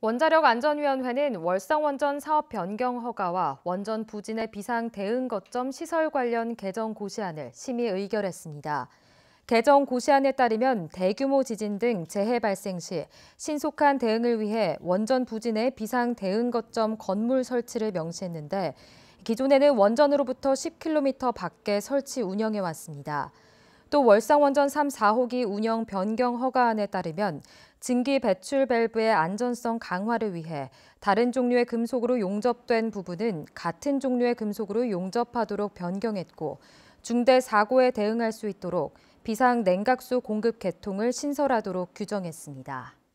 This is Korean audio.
원자력 안전위원회는 월성 원전 사업 변경 허가와 원전 부진의 비상 대응 거점 시설 관련 개정 고시안을 심의 의결했습니다. 개정 고시안에 따르면 대규모 지진 등 재해 발생 시 신속한 대응을 위해 원전 부진의 비상 대응 거점 건물 설치를 명시했는데 기존에는 원전으로부터 10km 밖에 설치 운영해 왔습니다. 또 월상원전 3, 4호기 운영 변경 허가안에 따르면 증기 배출 밸브의 안전성 강화를 위해 다른 종류의 금속으로 용접된 부분은 같은 종류의 금속으로 용접하도록 변경했고 중대 사고에 대응할 수 있도록 비상 냉각수 공급 개통을 신설하도록 규정했습니다.